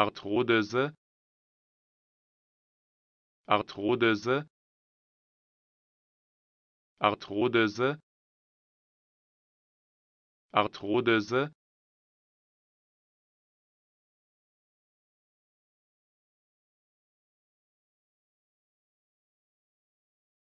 Arthrose Arthrose Arthrose Arthrose